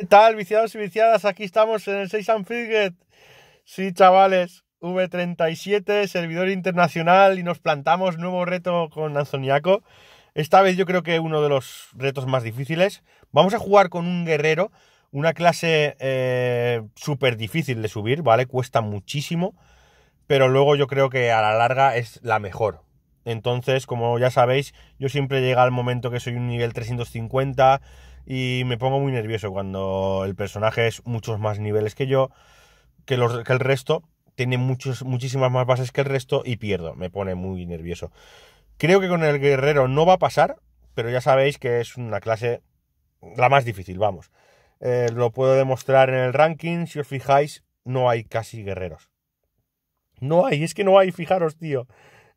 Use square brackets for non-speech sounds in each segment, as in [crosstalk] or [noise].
¿Qué tal, viciados y viciadas? Aquí estamos en el 6 and Fidget. Sí, chavales, V37, servidor internacional y nos plantamos nuevo reto con Anzoniaco. Esta vez yo creo que uno de los retos más difíciles. Vamos a jugar con un guerrero, una clase eh, súper difícil de subir, ¿vale? Cuesta muchísimo, pero luego yo creo que a la larga es la mejor. Entonces, como ya sabéis, yo siempre llega al momento que soy un nivel 350 y me pongo muy nervioso cuando el personaje es muchos más niveles que yo, que, el resto, tiene muchos, muchísimas más bases que el resto y pierdo, me pone muy nervioso. Creo que con el guerrero no va a pasar, pero ya sabéis que es una clase la más difícil, vamos. Eh, lo puedo demostrar en el ranking, si os fijáis, no hay casi guerreros. No hay, es que no hay, fijaros, tío.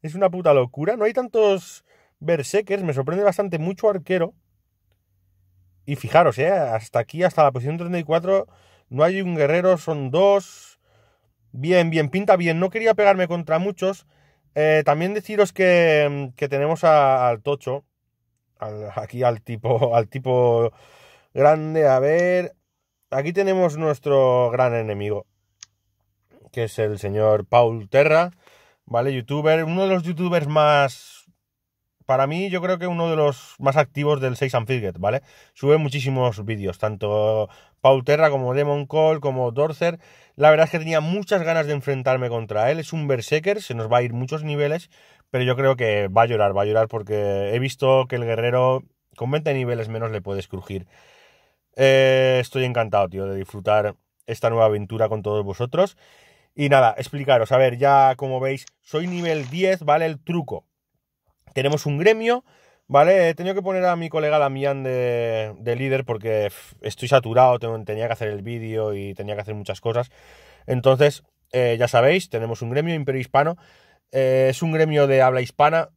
Es una puta locura, no hay tantos berserkers, me sorprende bastante mucho arquero y fijaros, ¿eh? hasta aquí, hasta la posición 34, no hay un guerrero, son dos. Bien, bien, pinta bien. No quería pegarme contra muchos. Eh, también deciros que, tenemos al Tocho. aquí al tipo, al tipo grande. A ver. Aquí tenemos nuestro gran enemigo. Que es el señor Paul Terra. ¿Vale? Youtuber. Uno de los youtubers más para mí yo creo que uno de los más activos del 6 and Fidget, ¿vale? Sube muchísimos vídeos, tanto Pauterra, como Demon Call, como Dorcer. La verdad es que tenía muchas ganas de enfrentarme contra él. Es un berserker, se nos va a ir muchos niveles, pero yo creo que va a llorar, va a llorar porque he visto que el guerrero con 20 niveles menos le puede escrugir. Eh, estoy encantado, tío, de disfrutar esta nueva aventura con todos vosotros. Y nada, explicaros, a ver, ya como veis, soy nivel 10, ¿vale? El truco. Tenemos un gremio, ¿vale? He tenido que poner a mi colega Damián de, líder porque estoy saturado, tenía que hacer el vídeo y tenía que hacer muchas cosas. Entonces, eh, ya sabéis, tenemos un gremio Imperio Hispano. Eh, es un gremio de habla hispana.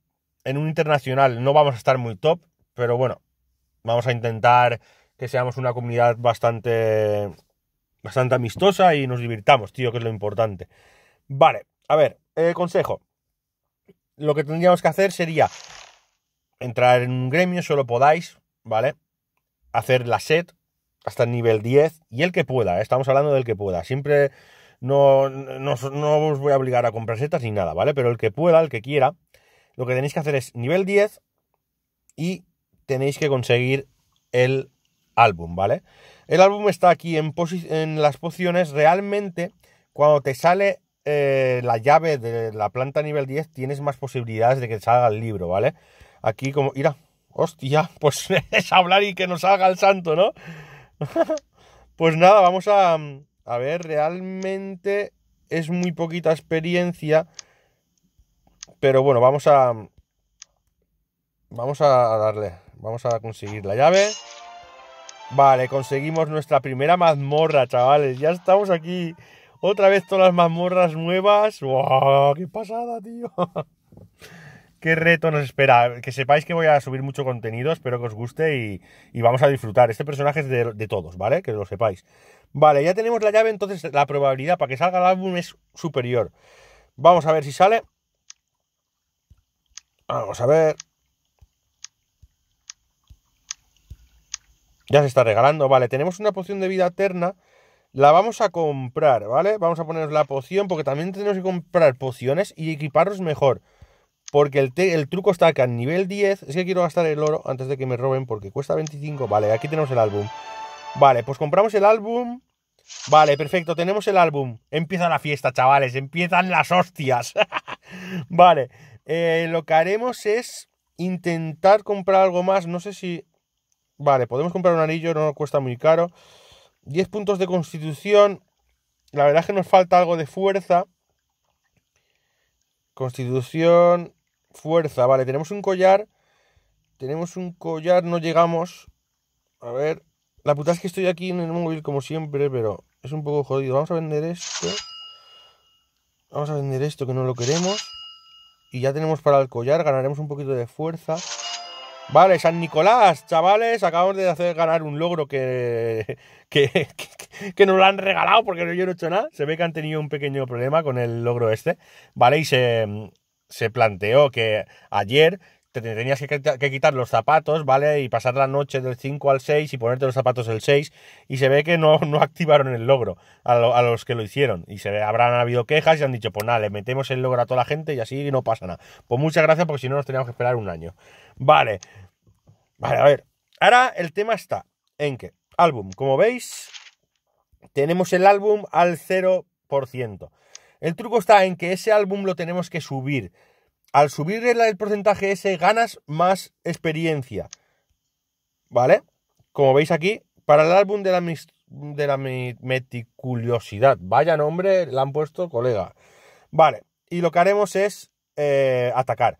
En un internacional no vamos a estar muy top, pero bueno, vamos a intentar que seamos una comunidad bastante bastante amistosa y nos divirtamos, tío, que es lo importante. Vale, a ver, eh, consejo lo que tendríamos que hacer sería entrar en un gremio, solo podáis, ¿vale? Hacer la set hasta el nivel 10 y el que pueda, ¿eh? estamos hablando del que pueda. Siempre no, os voy a obligar a comprar setas ni nada, ¿vale? Pero el que pueda, el que quiera, lo que tenéis que hacer es nivel 10 y tenéis que conseguir el álbum, ¿vale? El álbum está aquí en, en las pociones. Realmente, cuando te sale eh, la llave de la planta nivel 10, tienes más posibilidades de que salga el libro, ¿vale? Aquí como, mira, hostia, [laughs] pues es hablar y que nos salga el santo, ¿no? [laughs] pues nada, vamos a, a ver, realmente es muy poquita experiencia, pero bueno, vamos a... Vamos a darle, vamos a conseguir la llave. Vale, conseguimos nuestra primera mazmorra, chavales. Ya estamos aquí otra vez todas las mazmorras nuevas. ¡Wow! ¡Qué pasada, tío! [laughs] ¿Qué reto nos espera? Que sepáis que voy a subir mucho contenido, espero que os guste y, vamos a disfrutar. Este personaje es de, todos, ¿vale? Que lo sepáis. Vale, ya tenemos la llave, entonces la probabilidad para que salga el álbum es superior. Vamos a ver si sale. Vamos a ver. Ya se está regalando. Vale, tenemos una poción de vida eterna la vamos a comprar, ¿vale? Vamos a ponernos la poción porque también tenemos que comprar pociones y equiparnos mejor. Porque el, el truco está que a nivel 10, es que quiero gastar el oro antes de que me roben porque cuesta 25. Vale, aquí tenemos el álbum. Vale, pues compramos el álbum. Vale, perfecto, tenemos el álbum. Empieza la fiesta, chavales, empiezan las hostias. [laughs] vale, eh, lo que haremos es intentar comprar algo más. No sé si... Vale, podemos comprar un anillo, no cuesta muy caro. 10 puntos de constitución. La verdad es que nos falta algo de fuerza. Constitución, fuerza. Vale, tenemos un collar. Tenemos un collar, no llegamos. A ver. La puta es que estoy aquí en el móvil como siempre, pero es un poco jodido. Vamos a vender esto. Vamos a vender esto que no lo queremos. Y ya tenemos para el collar, ganaremos un poquito de fuerza. Vale, San Nicolás, chavales, acabamos de hacer ganar un logro [laughs] que, que, que, nos lo han regalado porque yo no he hecho nada. Se ve que han tenido un pequeño problema con el logro este, ¿vale? Y se, se planteó que ayer tenías que, quitar los zapatos, ¿vale? Y pasar la noche del 5 al 6 y ponerte los zapatos del 6. Y se ve que no, [laughs] no activaron el logro a, los que lo hicieron. Y se habrán habido quejas y han dicho, pues nada, le metemos el logro a toda la gente y así no pasa nada. Pues muchas gracias porque si no nos teníamos que esperar un año. Vale. Vale, a ver. Ahora el tema está en que álbum, como veis, tenemos el álbum al 0%. El truco está en que ese álbum lo tenemos que subir al subirle el, porcentaje ese ganas más experiencia. ¿Vale? Como veis aquí, para el álbum de la, de la meticulosidad. Vaya nombre, le han puesto colega. Vale, y lo que haremos es eh, atacar.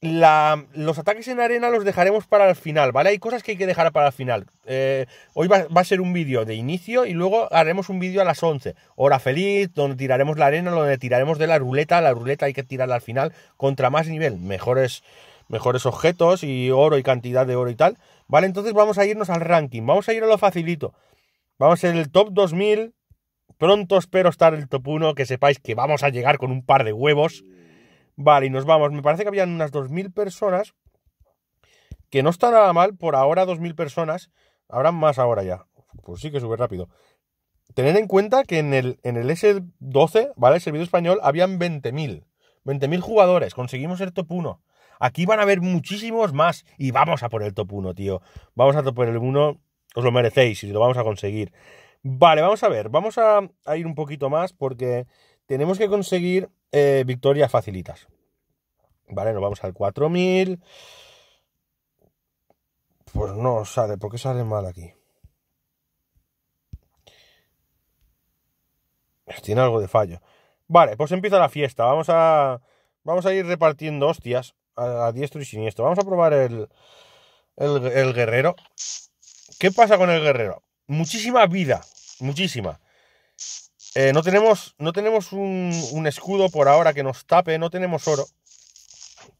La, los ataques en arena los dejaremos para el final, ¿vale? Hay cosas que hay que dejar para el final. Eh, hoy va, a ser un vídeo de inicio y luego haremos un vídeo a las 11, hora feliz, donde tiraremos la arena, donde tiraremos de la ruleta. La ruleta hay que tirarla al final contra más nivel, mejores, mejores objetos y oro y cantidad de oro y tal, ¿vale? Entonces vamos a irnos al ranking, vamos a ir a lo facilito. Vamos ser el top 2000, pronto espero estar el top 1, que sepáis que vamos a llegar con un par de huevos. Vale, y nos vamos. Me parece que habían unas 2.000 personas, que no está nada mal, por ahora 2.000 personas, habrán más ahora ya. Pues sí que sube rápido. Tened en cuenta que en el, en el S12, ¿vale? El servidor español, habían 20.000. 20.000 jugadores, conseguimos el top 1. Aquí van a haber muchísimos más y vamos a por el top 1, tío. Vamos a por el 1, os lo merecéis y lo vamos a conseguir. Vale, vamos a ver, vamos a ir un poquito más porque tenemos que conseguir eh, victoria facilitas. Vale, nos vamos al 4000. Pues no sale, ¿por qué sale mal aquí? Pues tiene algo de fallo. Vale, pues empieza la fiesta. Vamos a, vamos a ir repartiendo hostias a, diestro y siniestro. Vamos a probar el, el guerrero. ¿Qué pasa con el guerrero? Muchísima vida, muchísima. Eh, no tenemos, no tenemos un, escudo por ahora que nos tape, no tenemos oro.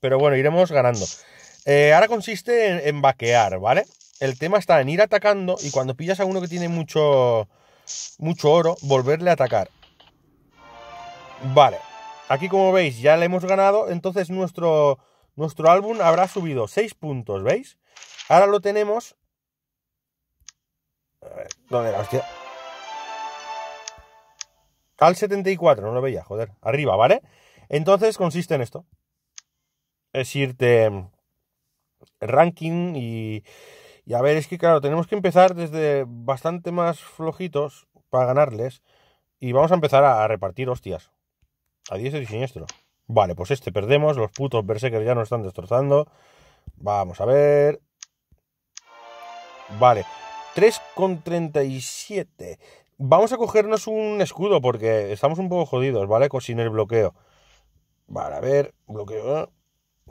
Pero bueno, iremos ganando. Eh, ahora consiste en, vaquear, ¿vale? El tema está en ir atacando y cuando pillas a uno que tiene mucho, mucho oro, volverle a atacar. Vale. Aquí como veis ya le hemos ganado, entonces nuestro, nuestro álbum habrá subido 6 puntos, ¿veis? Ahora lo tenemos... A ver, ¿dónde la hostia? Cal 74, no lo veía, joder. Arriba, ¿vale? Entonces consiste en esto. Es irte mm, ranking y, y a ver, es que claro, tenemos que empezar desde bastante más flojitos para ganarles y vamos a empezar a, repartir hostias. A 10 y siniestro. Vale, pues este perdemos, los putos que ya nos están destrozando. Vamos a ver. Vale, 3,37. Vamos a cogernos un escudo porque estamos un poco jodidos, ¿vale? Sin el bloqueo. Vale, a ver, bloqueo. ¿eh?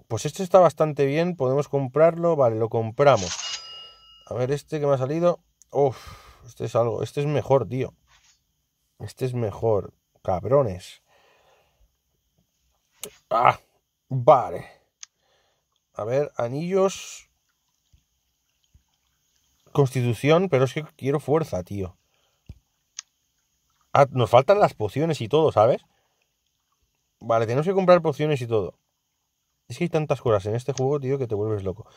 Pues este está bastante bien, podemos comprarlo, vale, lo compramos. A ver, este que me ha salido. Uf, este es algo, este es mejor, tío. Este es mejor, cabrones. Ah, vale. A ver, anillos. Constitución, pero es que quiero fuerza, tío. Ah, nos faltan las pociones y todo, ¿sabes? Vale, tenemos que comprar pociones y todo. Es que hay tantas cosas en este juego, tío, que te vuelves loco.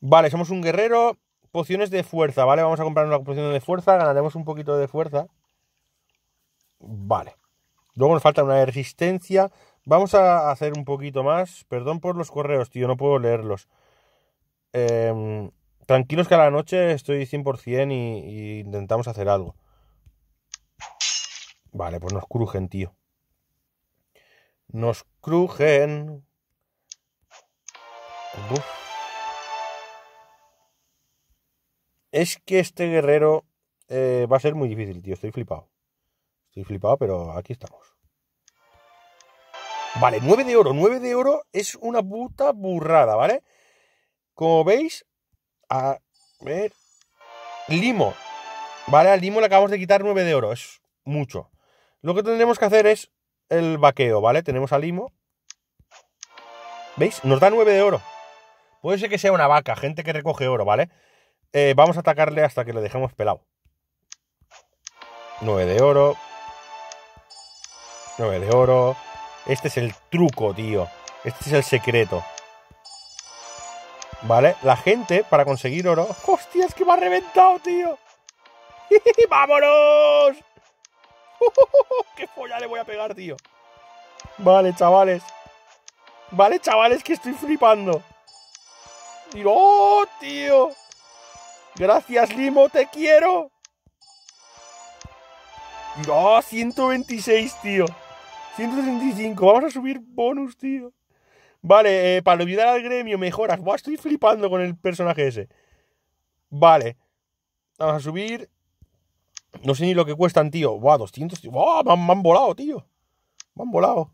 Vale, somos un guerrero. Pociones de fuerza, ¿vale? Vamos a comprar una poción de fuerza, ganaremos un poquito de fuerza. Vale. Luego nos falta una resistencia. Vamos a hacer un poquito más. Perdón por los correos, tío, no puedo leerlos. Em, tranquilos que a la noche estoy 100% e y intentamos hacer algo. Vale, pues nos crujen, tío. Nos crujen. Es que este guerrero eh, va a ser muy difícil, tío. Estoy flipado. Estoy flipado, pero aquí estamos. Vale, 9 de oro. 9 de oro es una puta burrada, ¿vale? Como veis, a ver. Limo. Vale, al limo le acabamos de quitar 9 de oro. Es mucho. Lo que tendremos que hacer es el vaqueo, ¿vale? Tenemos al Limo. ¿Veis? Nos da 9 de oro. Puede ser que sea una vaca, gente que recoge oro, ¿vale? Eh, vamos a atacarle hasta que lo dejemos pelado. 9 de oro. 9 de oro. Este es el truco, tío. Este es el secreto. ¿Vale? La gente, para conseguir oro... ¡Hostias, que me ha reventado, tío! [laughs] ¡Vámonos! [laughs] ¡Qué polla le voy a pegar, tío! Vale, chavales. Vale, chavales, que estoy flipando. ¡Oh, tío! Gracias, Limo, te quiero. 126, tío. 135. Vamos a subir bonus, tío. Vale, eh, para olvidar al gremio, mejoras. Buah, estoy flipando con el personaje ese. Vale. Vamos a subir no sé ni lo que cuestan, tío. Buah, 200, tío. Buah, me volado, tío. Me han volado.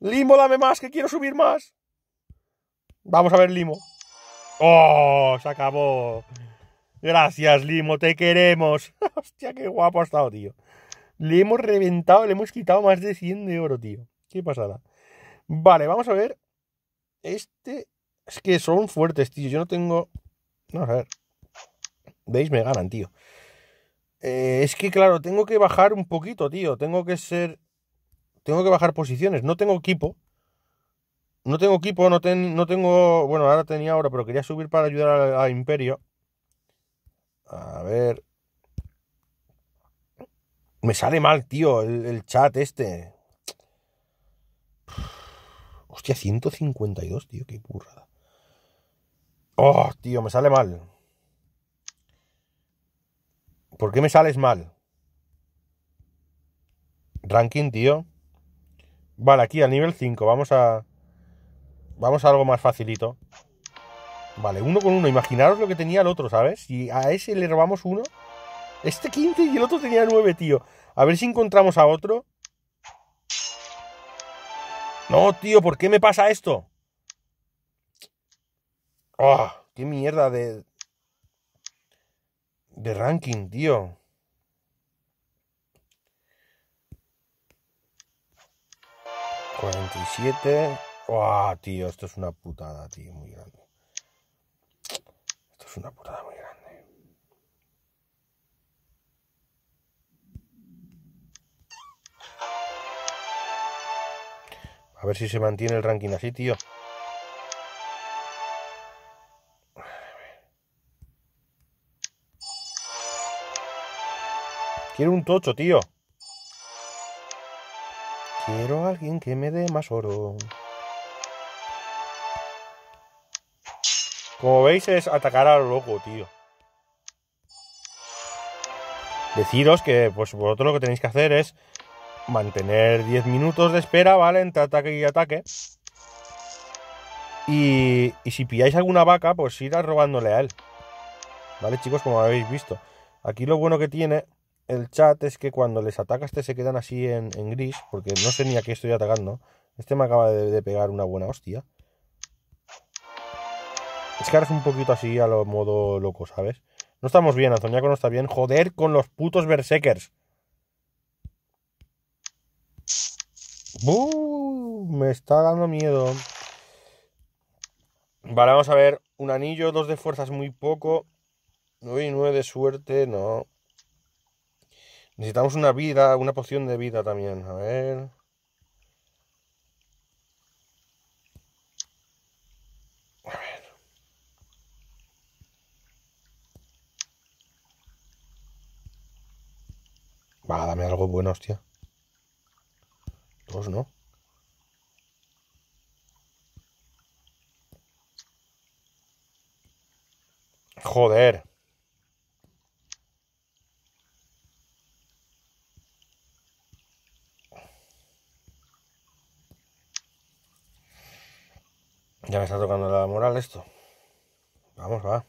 Limo, dame más, que quiero subir más. Vamos a ver, Limo. ¡Oh! Se acabó. Gracias, Limo, te queremos. [laughs] Hostia, qué guapo ha estado, tío. Le hemos reventado, le hemos quitado más de 100 de oro, tío. Qué pasada. Vale, vamos a ver. Este. Es que son fuertes, tío. Yo no tengo. Vamos a ver. ¿Veis? Me ganan, tío. Eh, es que, claro, tengo que bajar un poquito, tío. Tengo que ser. Tengo que bajar posiciones. No tengo equipo. No tengo equipo, no, tengo. Bueno, ahora tenía ahora, pero quería subir para ayudar a, Imperio. A ver. Me sale mal, tío, el, el chat este. Hostia, 152, tío, qué burrada. Oh, tío, me sale mal. ¿Por qué me sales mal? Ranking, tío. Vale, aquí al nivel 5. Vamos a. Vamos a algo más facilito. Vale, uno con uno. Imaginaros lo que tenía el otro, ¿sabes? Y a ese le robamos uno. Este quinto y el otro tenía 9, tío. A ver si encontramos a otro. No, tío, ¿por qué me pasa esto? ¡Oh! ¡Qué mierda de, de ranking, tío. ¿47? ¡Wow, tío! Esto es una putada, tío, muy grande. Esto es una putada muy grande. A ver si se mantiene el ranking así, tío. Quiero un tocho, tío. Quiero a alguien que me dé más oro. Como veis es atacar a loco, tío. Deciros que pues vosotros lo que tenéis que hacer es mantener 10 minutos de espera, ¿vale? Entre ataque y ataque. Y, y, si pilláis alguna vaca, pues ir robándole a él. ¿Vale, chicos? Como habéis visto. Aquí lo bueno que tiene el chat es que cuando les atacas te se quedan así en, gris, porque no sé ni a qué estoy atacando. Este me acaba de, pegar una buena hostia. Es que ahora es un poquito así a lo modo loco, ¿sabes? No estamos bien, Antoniaco no está bien. Joder con los putos berserkers. Me está dando miedo. Vale, vamos a ver. Un anillo, dos de fuerzas muy poco. 9 y 9 de suerte, no. Necesitamos una vida, una poción de vida también. A ver. Va, dame algo bueno, hostia. Dos, ¿no? Joder. Ya me está tocando la moral esto. Vamos, va.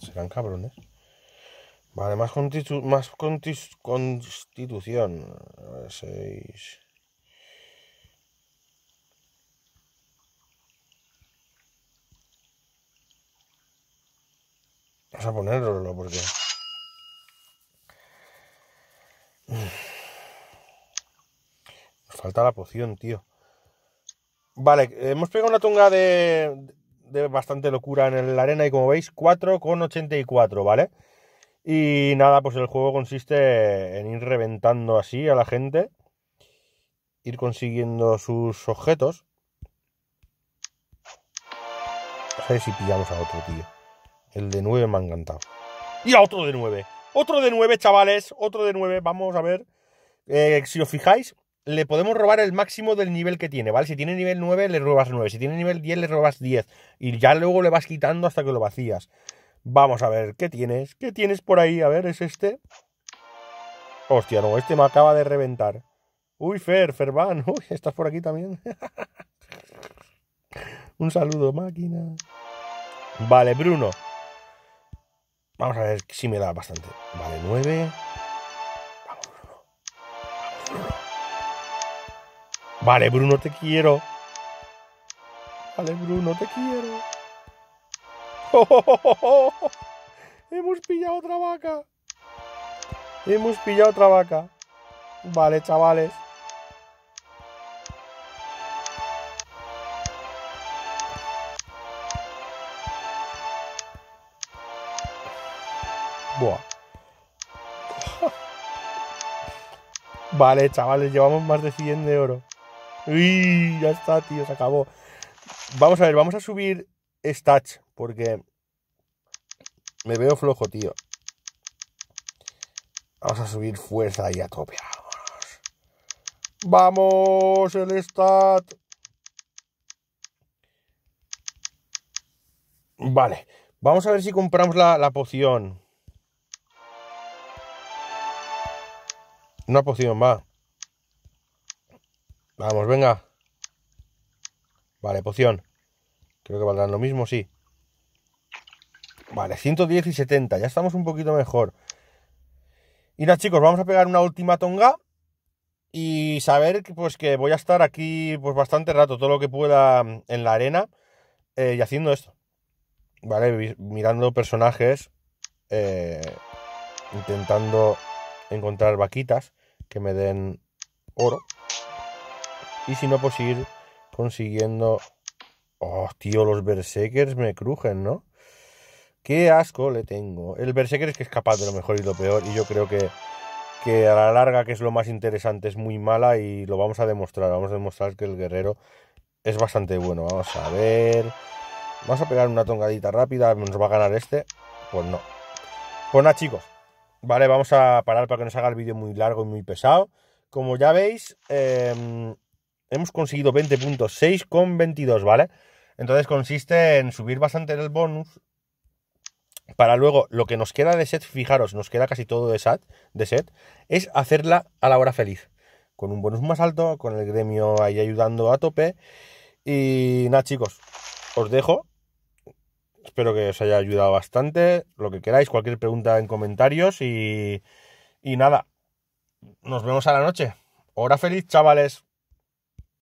Serán cabrones. Vale, más, constitu más ver, constitución. 6. Vamos a ponerlo porque... Nos falta la poción, tío. Vale, hemos pegado una tonga de, bastante locura en la arena y como veis, con 4,84, ¿vale? Y nada, pues el juego consiste en ir reventando así a la gente, ir consiguiendo sus objetos. A ver si pillamos a otro, tío. El de 9 me ha encantado. Y a otro de 9. Otro de 9, chavales, otro de 9, vamos a ver. Eh, si os fijáis, le podemos robar el máximo del nivel que tiene, ¿vale? Si tiene nivel 9, le robas 9. Si tiene nivel 10, le robas 10. Y ya luego le vas quitando hasta que lo vacías. Vamos a ver, ¿qué tienes? ¿Qué tienes por ahí? A ver, ¿es este? Hostia, no, este me acaba de reventar. Uy, Fer, Ferban [laughs] uy, estás por aquí también. [laughs] Un saludo, máquina. Vale, Bruno. Vamos a ver si me da bastante. Vale, 9. Vale, Bruno, te quiero. Vale, Bruno, te quiero. [laughs] Hemos pillado otra vaca. Hemos pillado otra vaca. Vale, chavales. [laughs] Vale, chavales, llevamos más de 100 de oro. Uy, ya está, tío, se acabó. Vamos a ver, vamos a subir stats, porque me veo flojo, tío. Vamos a subir fuerza y a tope, Vamos, el stat. Vale, vamos a ver si compramos la, la poción. Una poción, va. Vamos, venga. Vale, poción. Creo que valdrán lo mismo, sí. Vale, 110 y 70. Ya estamos un poquito mejor. Y nada, chicos, vamos a pegar una última tonga. Y saber que, pues, que voy a estar aquí pues, bastante rato, todo lo que pueda mm, en la arena. Eh, y haciendo esto. Vale, mirando personajes. Eh, intentando encontrar vaquitas que me den oro. Y si no, pues ir consiguiendo... Oh, tío, los berserkers me crujen, ¿no? Qué asco le tengo. El berserker es que es capaz de lo mejor y lo peor. Y yo creo que, que a la larga, que es lo más interesante, es muy mala y lo vamos a demostrar. Vamos a demostrar que el guerrero es bastante bueno. Vamos a ver. Vamos a pegar una tongadita rápida. ¿Nos va a ganar este? Pues no. Pues nada, chicos. Vale, vamos a parar para que no se haga el vídeo muy largo y muy pesado. Como ya veis, em, hemos conseguido 6 con 22, ¿vale? Entonces consiste en subir bastante el bonus para luego lo que nos queda de set, fijaros, nos queda casi todo de de set es hacerla a la hora feliz. Con un bonus más alto, con el gremio ahí ayudando a tope. Y nada, chicos, os dejo Espero que os haya ayudado bastante. Lo que queráis, cualquier pregunta en comentarios y, y nada. Nos vemos a la noche. Hora feliz, chavales.